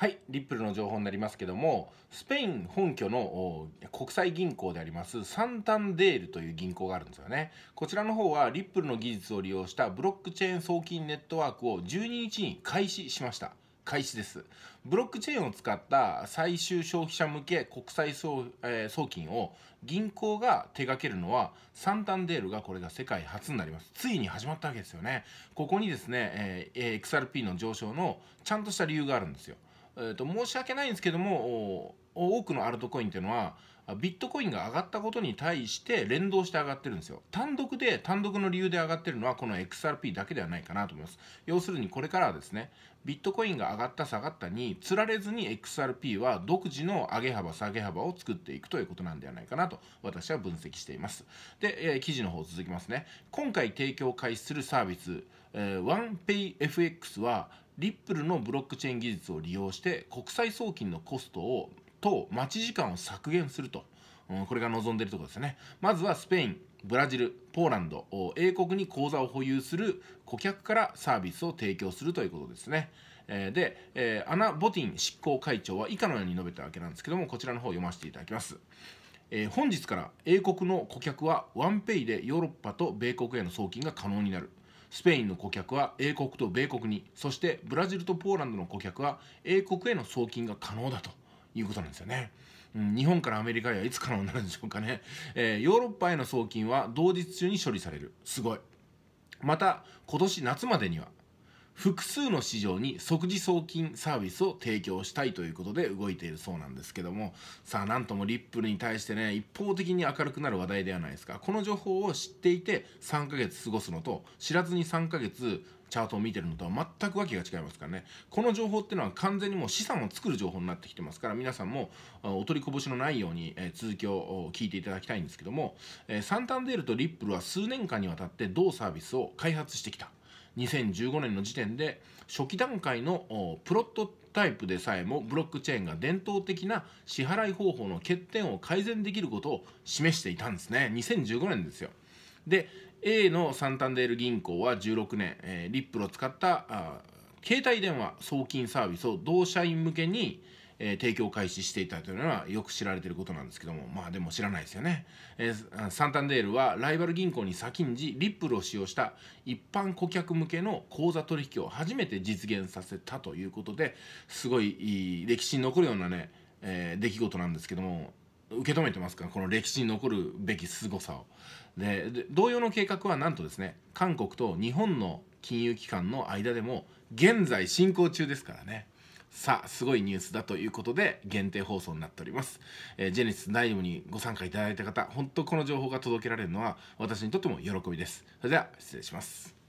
はい、リップルの情報になりますけども、スペイン本拠の国際銀行でありますサンタンデールという銀行があるんですよね。こちらの方はリップルの技術を利用したブロックチェーン送金ネットワークを12日に開始しました。開始です。ブロックチェーンを使った最終消費者向け国際送,、えー、送金を銀行が手掛けるのはサンタンデールがこれが世界初になります。ついに始まったわけですよね。ここにですね、えー、XRP の上昇のちゃんとした理由があるんですよ。えーと、申し訳ないんですけども多くのアルトコインっていうのはビットコインが上がったことに対して連動して上がってるんですよ単独で単独の理由で上がってるのはこの XRP だけではないかなと思います要するにこれからはですねビットコインが上がった下がったにつられずに XRP は独自の上げ幅下げ幅を作っていくということなんではないかなと私は分析していますで、えー、記事の方続きますね今回提供開始するサービス、えー、OnePayFX はリップルのブロックチェーン技術を利用して国際送金のコストをと待ち時間を削減すると、うん、これが望んでいるところですねまずはスペインブラジルポーランド英国に口座を保有する顧客からサービスを提供するということですねで、えアナ・ボティン執行会長は以下のように述べたわけなんですけどもこちらの方を読ませていただきます、え本日から英国の顧客はワンペイでヨーロッパと米国への送金が可能になるスペインの顧客は英国と米国にそしてブラジルとポーランドの顧客は英国への送金が可能だということなんですよね。うん、日本からアメリカへはいつ可能になるんでしょうかね、えー、ヨーロッパへの送金は同日中に処理されるすごいまた今年夏までには複数の市場に即時送金サービスを提供したいということで動いているそうなんですけどもさあなんともリップルに対してね一方的に明るくなる話題ではないですかこの情報を知っていて3ヶ月過ごすのと知らずに3ヶ月チャートを見てるのとは全くわけが違いますからねこの情報っていうのは完全にもう資産を作る情報になってきてますから皆さんもお取りこぼしのないように、え続きを聞いていただきたいんですけども、えサンタンデールとリップルは数年間にわたって同サービスを開発してきた2015年の時点で初期段階のプロトタイプでさえもブロックチェーンが伝統的な支払い方法の欠点を改善できることを示していたんですね2015年ですよで A のサンタンデール銀行は16年、えー、リップルを使った携帯電話送金サービスを同社員向けに、えー、提供開始していたというのはよく知られていることなんですけども、まあでも知らないですよね。えー、サンタンデールはライバル銀行に先んじ、リップルを使用した一般顧客向けの口座取引を初めて実現させたということで、すごい歴史に残るようなね、えー、出来事なんですけども、受け止めてますかこの歴史に残るべき凄さを。で、同様の計画はなんとですね、韓国と日本の金融機関の間でも現在進行中ですからね。さあすごいニュースだということで限定放送になっております、えー、ジェネシス第4にご参加いただいた方本当この情報が届けられるのは私にとっても喜びですそれでは失礼します